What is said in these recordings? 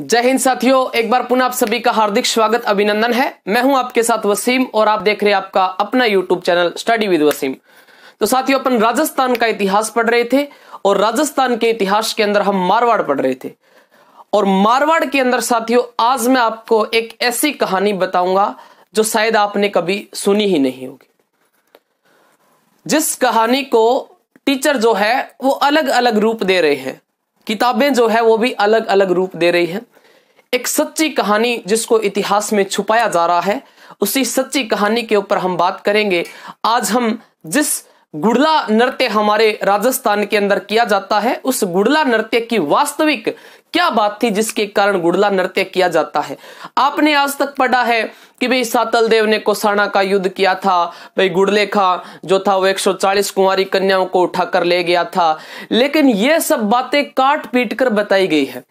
जय हिंद साथियों एक बार पुनः आप सभी का हार्दिक स्वागत अभिनंदन है मैं हूं आपके साथ वसीम और आप देख रहे हैं आपका अपना YouTube channel study with Wasim तो साथियों अपन राजस्थान का इतिहास पढ़ रहे थे और राजस्थान के इतिहास के अंदर हम मारवाड़ पढ़ रहे थे और मारवाड़ के अंदर साथियों आज मैं आपको एक ऐसी कहानी बताऊंगा जो शायद आपने कभी सुनी ही नहीं होगी जिस कहानी को टीचर जो है वो अलग अलग रूप दे रहे हैं किताबें जो है वो भी अलग अलग रूप दे रही है एक सच्ची कहानी जिसको इतिहास में छुपाया जा रहा है उसी सच्ची कहानी के ऊपर हम बात करेंगे आज हम जिस गुड़ला नृत्य हमारे राजस्थान के अंदर किया जाता है उस गुड़ला नृत्य की वास्तविक क्या बात थी जिसके कारण गुड़ला नृत्य किया जाता है आपने आज तक पढ़ा है कि भाई सातल देव ने कोसाणा का युद्ध किया था भाई गुड़ले खा जो था वो 140 कुंवारी कन्याओं को उठाकर ले गया था लेकिन ये सब बातें काट पीट कर बताई गई है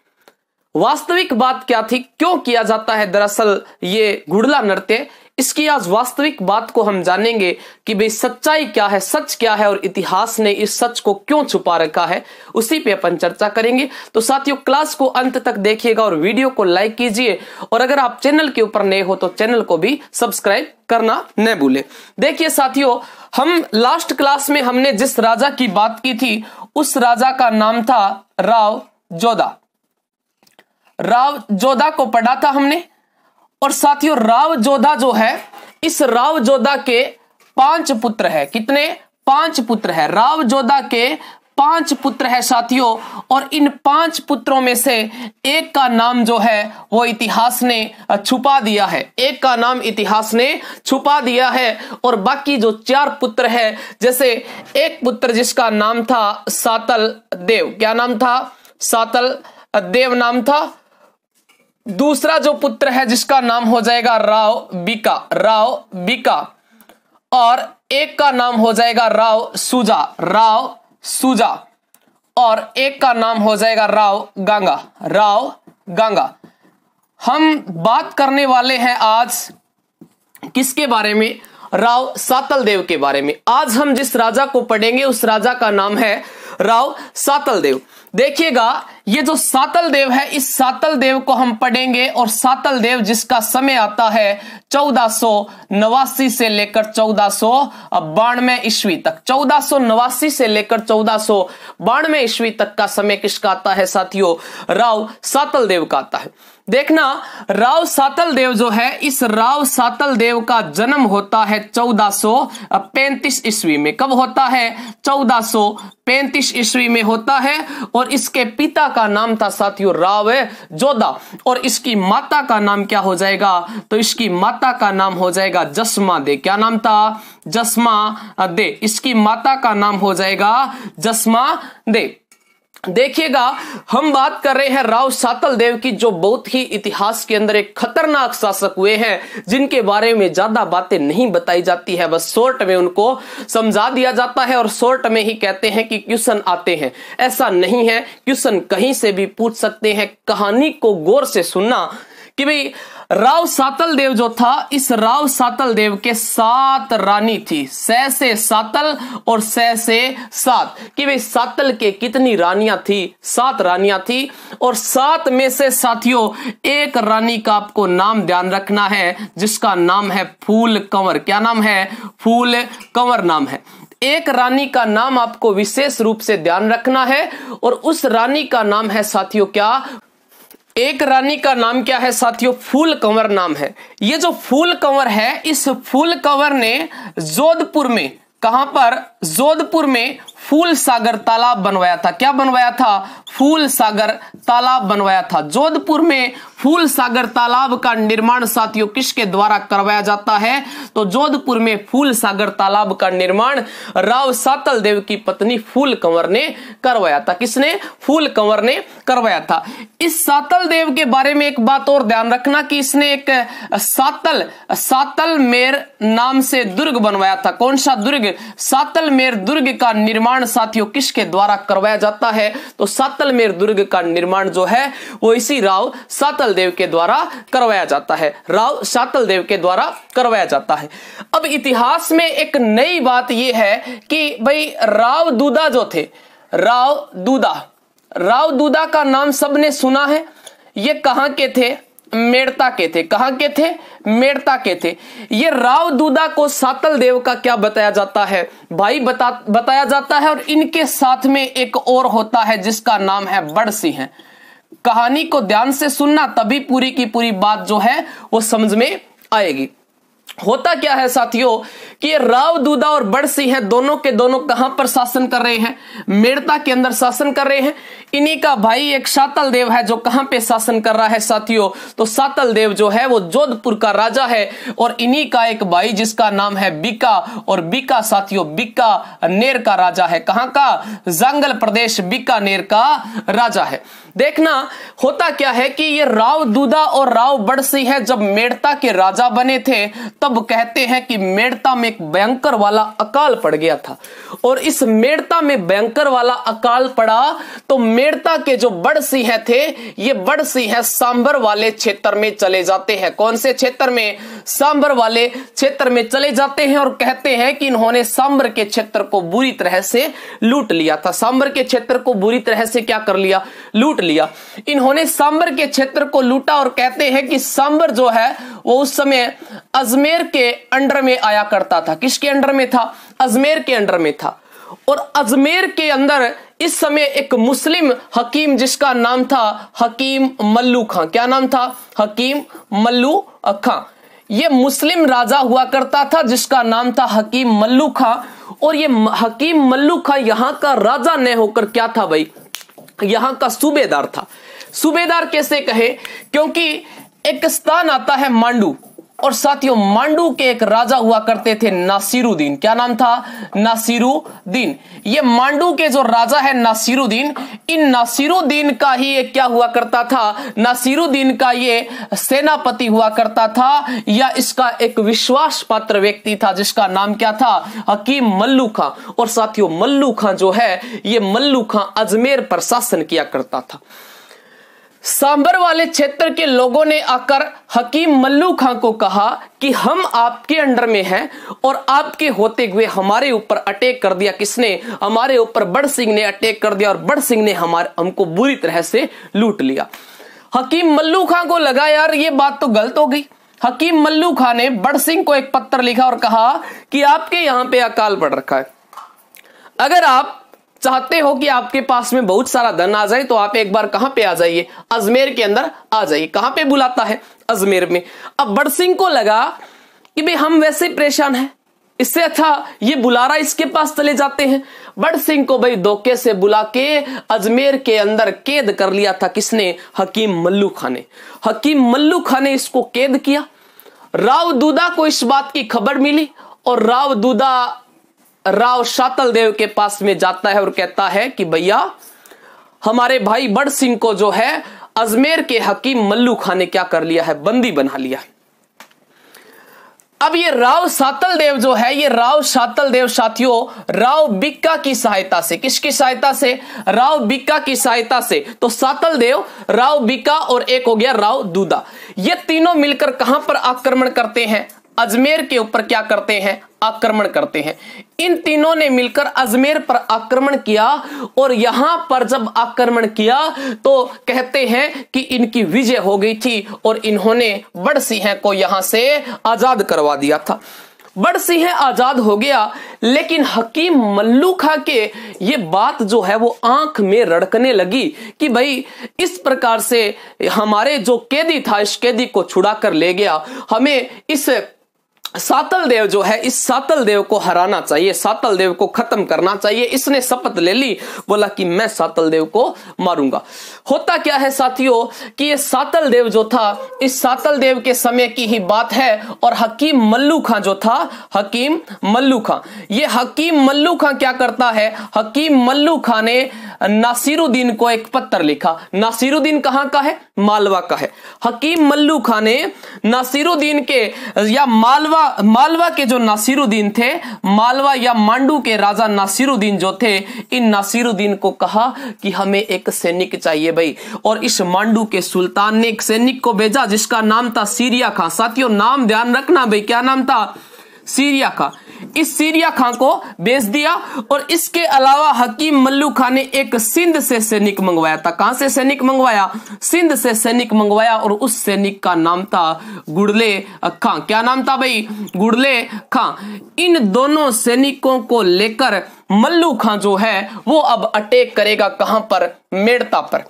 वास्तविक बात क्या थी क्यों किया जाता है दरअसल ये घुड़ला नृत्य इसकी आज वास्तविक बात को हम जानेंगे कि भाई सच्चाई क्या है सच क्या है और इतिहास ने इस सच को क्यों छुपा रखा है उसी पे अपन चर्चा करेंगे तो साथियों क्लास को अंत तक देखिएगा और वीडियो को लाइक कीजिए और अगर आप चैनल के ऊपर नए हो तो चैनल को भी सब्सक्राइब करना न भूले देखिए साथियों हम लास्ट क्लास में हमने जिस राजा की बात की थी उस राजा का नाम था राव जोधा राव जोधा को पढ़ा था हमने और साथियों राव जोधा जो है इस राव जोधा के पांच पुत्र है कितने पांच पुत्र है राव जोधा के पांच पुत्र है साथियों और इन पांच पुत्रों में से एक का नाम जो है वो इतिहास ने छुपा दिया है एक का नाम इतिहास ने छुपा दिया है और बाकी जो चार पुत्र है जैसे एक पुत्र जिसका नाम था सातल देव क्या नाम था सातल देव नाम था दूसरा जो पुत्र है जिसका नाम हो जाएगा राव बिका राव बिका और एक का नाम हो जाएगा राव सुजा राव सुजा और एक का नाम हो जाएगा राव गंगा राव गंगा हम बात करने वाले हैं आज किसके बारे में राव सातल देव के बारे में आज हम जिस राजा को पढ़ेंगे उस राजा का नाम है राव सातल देव देखिएगा ये जो सातल देव है इस सातल देव को हम पढ़ेंगे और सातल देव जिसका समय आता है चौदह सो नवासी से लेकर चौदह सो बानवे ईस्वी तक चौदह सो नवासी से लेकर चौदह सो बानवे ईस्वी तक का समय किसका आता है साथियों राव सातल देव का आता है देखना राव सातल देव जो है इस राव सातल देव का जन्म होता है चौदह सो पैंतीस ईस्वी में कब होता है चौदह सो पैंतीस ईस्वी में होता है और इसके पिता का नाम था साथियों राव जोदा और इसकी माता का नाम क्या हो जाएगा तो इसकी माता का नाम हो जाएगा जसमा दे क्या नाम था जसमा दे इसकी माता का नाम हो जाएगा जसमा दे देखिएगा हम बात कर रहे हैं राव सातल देव की जो बहुत ही इतिहास के अंदर एक खतरनाक शासक हुए हैं जिनके बारे में ज्यादा बातें नहीं बताई जाती है बस शॉर्ट में उनको समझा दिया जाता है और शॉर्ट में ही कहते हैं कि क्वेश्चन आते हैं ऐसा नहीं है क्वेश्चन कहीं से भी पूछ सकते हैं कहानी को गौर से सुनना कि भाई राव सातल देव जो था इस राव सातल देव के सात रानी थी सह से सातल और सह से सात कि भाई सातल के कितनी रानियां थी सात रानियां थी और सात में से साथियों एक रानी का आपको नाम ध्यान रखना है जिसका नाम है फूल कंवर क्या नाम है फूल कंवर नाम है एक रानी का नाम आपको विशेष रूप से ध्यान रखना है और उस रानी का नाम है साथियों क्या एक रानी का नाम क्या है साथियों फूल कंवर नाम है ये जो फूल कंवर है इस फूल कंवर ने जोधपुर में कहां पर जोधपुर में फूल सागर तालाब बनवाया था क्या बनवाया था फूल सागर तालाब बनवाया था जोधपुर में फूल सागर तालाब का निर्माण साथियों किसके द्वारा करवाया जाता है तो जोधपुर में फूल सागर तालाब का निर्माण राव सातल देव की पत्नी फूल कंवर ने करवाया था किसने फूल कंवर ने करवाया था इस सातल देव के बारे में एक बात और ध्यान रखना कि इसने एक सातल सातल मेर नाम से दुर्ग बनवाया था कौन सा दुर्ग सातल मेर दुर्ग का निर्माण निर्माण साथियों किसके द्वारा करवाया जाता है तो सातलमेर दुर्ग का निर्माण जो है वो इसी राव सातल देव के द्वारा करवाया जाता है राव सातल देव के द्वारा करवाया जाता है अब इतिहास में एक नई बात यह है कि भाई राव दूदा जो थे राव दूदा राव दूदा का नाम सबने सुना है ये कहां के थे मेड़ता के थे कहा के थे मेड़ता के थे ये राव दूदा को सातल देव का क्या बताया जाता है भाई बता बताया जाता है और इनके साथ में एक और होता है जिसका नाम है बड़ सिंह कहानी को ध्यान से सुनना तभी पूरी की पूरी बात जो है वो समझ में आएगी होता क्या है साथियों कि राव दूदा और बड़ सिंह है दोनों के दोनों कहां पर शासन कर रहे हैं मेड़ता के अंदर शासन कर रहे हैं इन्हीं का भाई एक सातल देव है जो कहां पे शासन कर रहा है साथियों तो सातल देव जो है वो जोधपुर का राजा है और इन्हीं का एक भाई जिसका नाम है बीका और बीका साथियों बीका नेर का राजा है कहां का जंगल प्रदेश बिकानेर का राजा है देखना होता क्या है कि ये राव दूदा और राव बड़ सिंह है जब मेड़ता के राजा बने थे तब कहते हैं कि मेड़ता में एक भयंकर वाला अकाल पड़ गया था और इस मेड़ता में भयंकर वाला अकाल पड़ा तो मेड़ता के जो बड़ सिंह थे ये बड़ सिंह सांबर वाले क्षेत्र में चले जाते हैं कौन से क्षेत्र में सांबर वाले क्षेत्र में चले जाते हैं और कहते हैं कि इन्होंने सांबर के क्षेत्र को बुरी तरह से लूट लिया था सांबर के क्षेत्र को बुरी तरह से क्या कर लिया लूट लिया इन्होंने सांबर के क्षेत्र को लूटा और कहते हैं कि सांबर जो है वो उस समय अजमेर के अंडर में आया करता रहा था किसके अंडर में था अजमेर के अंडर में था और अजमेर के अंदर इस समय एक मुस्लिम हकीम जिसका नाम था हकीम मल्लू खां क्या नाम था हकीम मल्लू खां यह मुस्लिम राजा हुआ करता था जिसका नाम था हकीम मल्लू खां और यह हकीम मल्लू खां यहां का राजा न होकर क्या था भाई यहां का सूबेदार था सूबेदार कैसे कहे क्योंकि एक स्थान आता है मांडू और साथियों मांडू के एक राजा हुआ करते थे नासिरुद्दीन क्या नाम था नासिरुद्दीन ये मांडू के जो राजा है नासिरुद्दीन इन नासिरुद्दीन का ही एक क्या हुआ करता था नासिरुद्दीन का ये सेनापति हुआ करता था या इसका एक विश्वास पात्र व्यक्ति था जिसका नाम क्या था हकीम मल्लू खां और साथियों मल्लू खां जो है ये मल्लू खां अजमेर पर शासन किया करता था सांबर वाले क्षेत्र के लोगों ने आकर हकीम मल्लू खां को कहा कि हम आपके अंडर में हैं और आपके होते हुए हमारे ऊपर अटैक कर दिया किसने हमारे ऊपर बड़ सिंह ने अटैक कर दिया और बड़ सिंह ने हमारे हमको बुरी तरह से लूट लिया हकीम मल्लू खां को लगा यार ये बात तो गलत हो गई हकीम मल्लू खां ने बड़ सिंह को एक पत्र लिखा और कहा कि आपके यहां पे अकाल पड़ रखा है अगर आप चाहते हो कि आपके पास में बहुत सारा धन आ जाए तो आप एक बार कहां पे आ जाइए अजमेर के अंदर आ जाइए कहां पे बुलाता है अजमेर में अब बड़ सिंह को लगा कि भाई हम वैसे परेशान हैं इससे अच्छा ये बुलारा इसके पास चले जाते हैं बड़ सिंह को भाई धोखे से बुला के अजमेर के अंदर कैद कर लिया था किसने हकीम मल्लू खां ने हकीम मल्लू खाने ने इसको कैद किया राव दूदा को इस बात की खबर मिली और राव दूदा राव शातल देव के पास में जाता है और कहता है कि भैया हमारे भाई बड़ सिंह को जो है अजमेर के हकीम मल्लू खान ने क्या कर लिया है बंदी बना लिया अब ये राव सातल देव जो है ये राव सातल देव साथियों राव बिक्का की सहायता से किसकी सहायता से राव बिक्का की सहायता से तो सातल देव राव बिक्का और एक हो गया राव दूदा ये तीनों मिलकर कहां पर आक्रमण करते हैं अजमेर के ऊपर क्या करते हैं आक्रमण करते हैं इन तीनों ने मिलकर अजमेर पर आक्रमण किया और यहां पर जब आक्रमण किया तो कहते हैं कि इनकी विजय हो गई थी और इन्होंने बड़ सिंह को यहां से आजाद करवा दिया था बड़ सिंह आजाद हो गया लेकिन हकीम मल्लू खा के ये बात जो है वो आंख में रड़कने लगी कि भाई इस प्रकार से हमारे जो कैदी था इस कैदी को छुड़ा कर ले गया हमें इस सातल देव जो है इस सातल देव को हराना चाहिए सातल देव को खत्म करना चाहिए इसने शपथ ले ली बोला कि मैं सातल देव को मारूंगा होता क्या है साथियों कि ये सातल देव जो था इस सातल देव के समय की ही बात है और हकीम मल्लू खां जो था हकीम मल्लू खां ये हकीम मल्लू खां क्या करता है हकीम मल्लू खां ने नासिरुद्दीन को एक पत्र लिखा नासिरुद्दीन कहां का है मालवा का है हकीम मल्लू खां ने नासिरुद्दीन के या मालवा मालवा के जो नासिरुद्दीन थे मालवा या मांडू के राजा नासिरुद्दीन जो थे इन नासिरुद्दीन को कहा कि हमें एक सैनिक चाहिए भाई और इस मांडू के सुल्तान ने एक सैनिक को भेजा जिसका नाम था सीरिया खां साथियों नाम ध्यान रखना भाई क्या नाम था सीरिया खां इस सीरिया खां को बेच दिया और इसके अलावा हकीम मल्लू खां ने एक सिंध से सैनिक मंगवाया था कहां से सैनिक मंगवाया सिंध से सैनिक मंगवाया और उस सैनिक का नाम था गुड़ले खां क्या नाम था भाई गुड़ले खां इन दोनों सैनिकों को लेकर मल्लू खां जो है वो अब अटैक करेगा कहां पर मेड़ता पर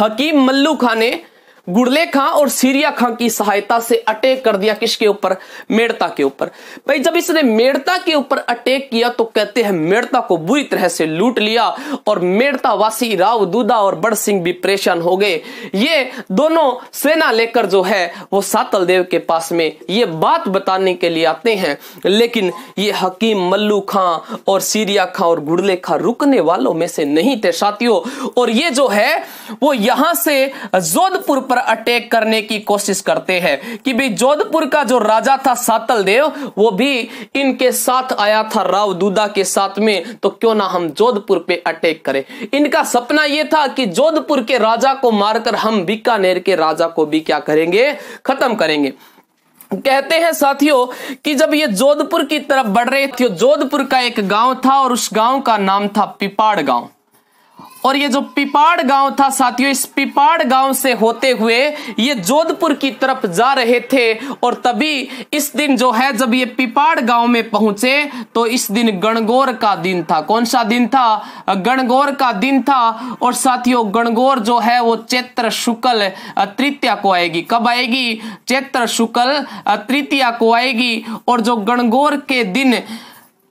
हकीम मल्लू खां ने गुड़ले खां और सीरिया खां की सहायता से अटैक कर दिया किसके ऊपर मेड़ता के ऊपर भाई जब इसने मेड़ता के ऊपर अटैक किया तो कहते हैं मेड़ता को बुरी तरह से लूट लिया और मेड़ता वासी राव दूदा और बड़ सिंह भी परेशान हो गए ये दोनों सेना लेकर जो है वो सातल देव के पास में ये बात बताने के लिए आते हैं लेकिन ये हकीम मल्लू खां और सीरिया खां और गुड़ले खां रुकने वालों में से नहीं थे साथियों और ये जो है वो यहां से जोधपुर पर पर अटैक करने की कोशिश करते हैं कि भाई जोधपुर का जो राजा था सातल देव वो भी इनके साथ आया था राव दूदा के साथ में तो क्यों ना हम जोधपुर पे अटैक करें इनका सपना यह था कि जोधपुर के राजा को मारकर हम बीकानेर के राजा को भी क्या करेंगे खत्म करेंगे कहते हैं साथियों कि जब ये जोधपुर की तरफ बढ़ रहे थे जोधपुर का एक गांव था और उस गांव का नाम था पिपाड़ गांव और ये जो पिपाड़ गांव था साथियों इस पिपाड़ गांव से होते हुए ये जोधपुर की तरफ जा रहे थे और तभी इस दिन जो है जब ये पिपाड़ गांव में पहुंचे तो इस दिन गणगौर का दिन था कौन सा दिन था गणगौर का दिन था और साथियों गणगौर जो है वो चैत्र शुक्ल तृतीया को आएगी कब आएगी चैत्र शुक्ल तृतीया को आएगी और जो गणगौर के दिन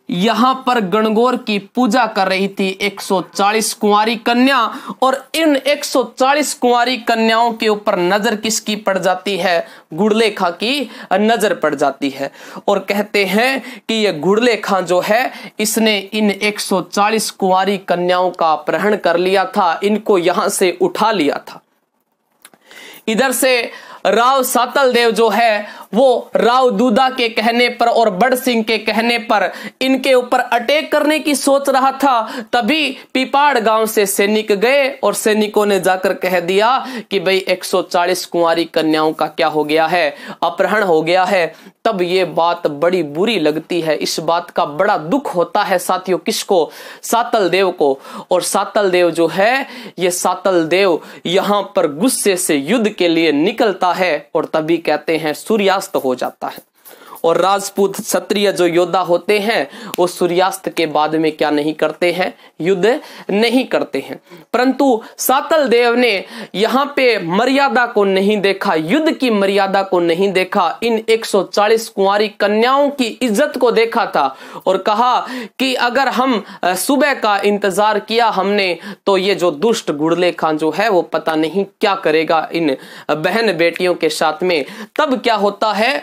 यहां पर गणगौर की पूजा कर रही थी 140 कुंवारी कन्या और इन 140 कुंवारी कन्याओं के ऊपर नजर किसकी पड़ जाती है गुड़लेखा की नजर पड़ जाती है और कहते हैं कि यह गुड़लेखा जो है इसने इन 140 कुंवारी कन्याओं का अपहरण कर लिया था इनको यहां से उठा लिया था इधर से राव सातल देव जो है वो राव दूदा के कहने पर और बड़ सिंह के कहने पर इनके ऊपर अटैक करने की सोच रहा था तभी पिपाड़ गांव से सैनिक गए और सैनिकों ने जाकर कह दिया कि भाई 140 कुंवारी कन्याओं का क्या हो गया है अपहरण हो गया है तब ये बात बड़ी बुरी लगती है इस बात का बड़ा दुख होता है साथियों किसको सातल देव को और सातल देव जो है ये सातल देव यहां पर गुस्से से युद्ध के लिए निकलता है और तभी कहते हैं सूर्यास्त हो जाता है और राजपूत क्षत्रिय जो योद्धा होते हैं वो सूर्यास्त के बाद में क्या नहीं करते हैं युद्ध नहीं करते हैं परंतु सातल देव ने यहाँ पे मर्यादा को नहीं देखा युद्ध की मर्यादा को नहीं देखा इन 140 कुंवारी कन्याओं की इज्जत को देखा था और कहा कि अगर हम सुबह का इंतजार किया हमने तो ये जो दुष्ट गुड़ले खान जो है वो पता नहीं क्या करेगा इन बहन बेटियों के साथ में तब क्या होता है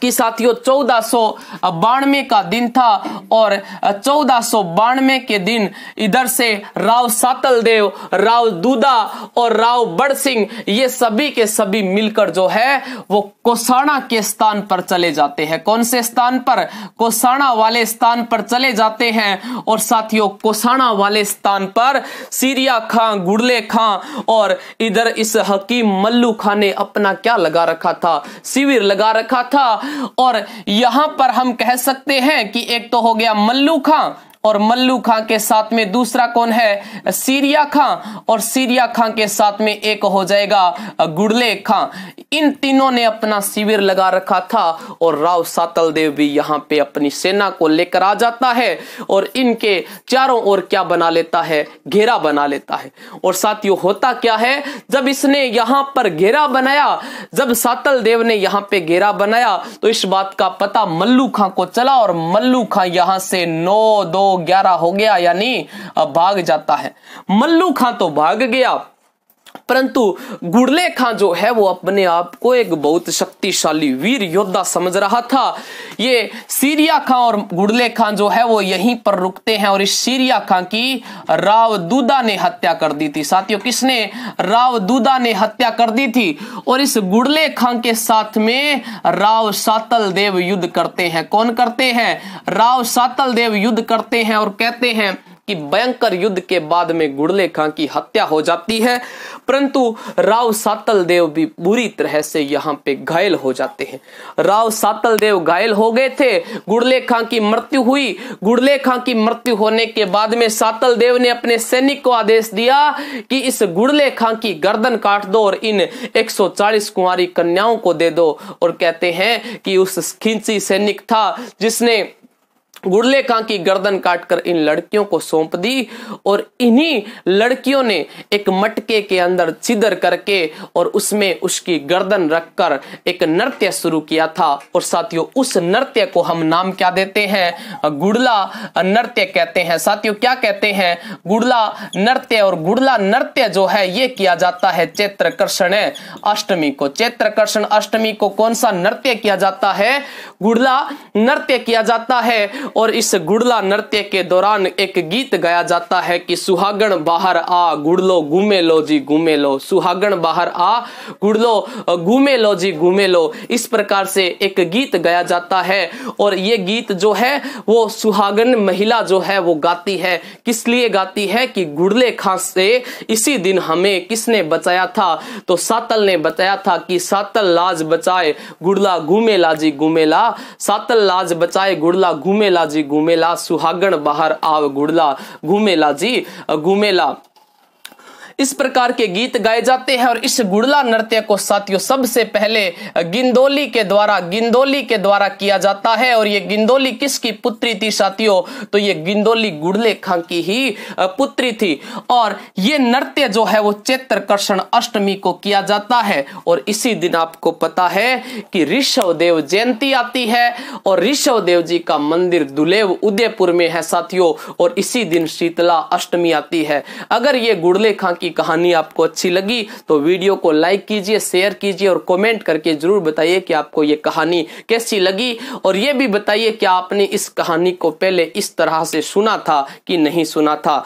कि साथियों चौदह सौ बानवे का दिन था और चौदह सौ बानवे के दिन इधर से राव सातल देव राव दूदा और राव बड़ सिंह ये सभी के सभी मिलकर जो है वो कोसाणा के स्थान पर चले जाते हैं कौन से स्थान पर कोसाणा वाले स्थान पर चले जाते हैं और साथियों कोसाणा वाले स्थान पर सीरिया खां गुड़ले खां और इधर इस हकीम मल्लू खां ने अपना क्या लगा रखा था शिविर लगा रखा था और यहां पर हम कह सकते हैं कि एक तो हो गया मल्लू खां और मल्लू खां के साथ में दूसरा कौन है सीरिया खां और सीरिया खां के साथ में एक हो जाएगा गुड़ले खां इन तीनों ने अपना शिविर लगा रखा था और राव सातल देव भी यहाँ पे अपनी सेना को लेकर आ जाता है और इनके चारों ओर क्या बना लेता है घेरा बना लेता है और साथियों होता क्या है जब इसने यहां पर घेरा बनाया जब सातल देव ने यहाँ पे घेरा बनाया तो इस बात का पता मल्लू खां को चला और मल्लू खां यहां से नौ दो ग्यारह हो गया यानी भाग जाता है मल्लू खां तो भाग गया परंतु गुड़ले खां जो है वो अपने आप को एक बहुत शक्तिशाली वीर योद्धा समझ रहा था ये सीरिया खां और गुड़ले खां जो है वो यहीं पर रुकते हैं और इस सीरिया खां की राव दूदा ने हत्या कर दी थी साथियों किसने राव दूदा ने हत्या कर दी थी और इस गुड़ले खां के साथ में राव सातल देव युद्ध करते हैं कौन करते हैं राव सातल देव युद्ध करते हैं और कहते हैं कि भयंकर युद्ध के बाद में गुड़ले खां की हत्या हो जाती है परंतु राव सातल देव भी बुरी तरह से यहाँ पे घायल हो जाते हैं राव सातल देव घायल हो गए थे गुड़ले खां की मृत्यु हुई गुड़ले खां की मृत्यु होने के बाद में सातल देव ने अपने सैनिक को आदेश दिया कि इस गुड़ले खां की गर्दन काट दो और इन 140 कुंवारी कन्याओं को दे दो और कहते हैं कि उस खिंची सैनिक था जिसने गुड़ले का की गर्दन काटकर इन लड़कियों को सौंप दी और इन्हीं लड़कियों ने एक मटके के अंदर छिदर करके और उसमें उसकी गर्दन रखकर एक नृत्य शुरू किया था और साथियों उस नृत्य को हम नाम क्या देते हैं गुड़ला नृत्य कहते हैं साथियों क्या कहते हैं गुड़ला नृत्य और गुड़ला नृत्य जो है ये किया जाता है चैत्र कृष्ण अष्टमी को चैत्र कृष्ण अष्टमी को कौन सा नृत्य किया जाता है गुड़ला नृत्य किया जाता है और इस गुड़ला नृत्य के दौरान एक गीत गाया जाता है कि सुहागण बाहर आ गुड़लो घूमे लो जी घूमे लो सुहागण बाहर आ गुड़लो घूमे लो जी घूमे लो इस प्रकार से एक गीत गाया जाता है और ये गीत जो है वो सुहागन महिला जो है वो गाती है किस लिए गाती है कि गुड़ले खां से इसी दिन हमें किसने बचाया था तो सातल ने बताया था कि सातल लाज बचाए गुड़ला घूमे लाजी ला सातल लाज बचाए गुड़ला ला जी घूमेला सुहागण बाहर आव गुड़ला घूमेला जी घूमेला इस प्रकार के गीत गाए जाते हैं और इस गुड़ला नृत्य को साथियों सबसे पहले गिंदोली के द्वारा गिंदोली के द्वारा किया जाता है और ये गिंदोली किसकी पुत्री थी साथियों तो ये गिंदोली गुड़ले खां की ही पुत्री थी और ये नृत्य जो है वो चैत्र कर्षण अष्टमी को किया जाता है और इसी दिन आपको पता है कि ऋषभ देव जयंती आती है और ऋषभ देव जी का मंदिर दुलेव उदयपुर में है साथियों और इसी दिन शीतला अष्टमी आती है अगर ये गुड़ले खां की की कहानी आपको अच्छी लगी तो वीडियो को लाइक कीजिए शेयर कीजिए और कमेंट करके जरूर बताइए कि आपको ये कहानी कैसी लगी और ये भी बताइए कि आपने इस कहानी को पहले इस तरह से सुना था कि नहीं सुना था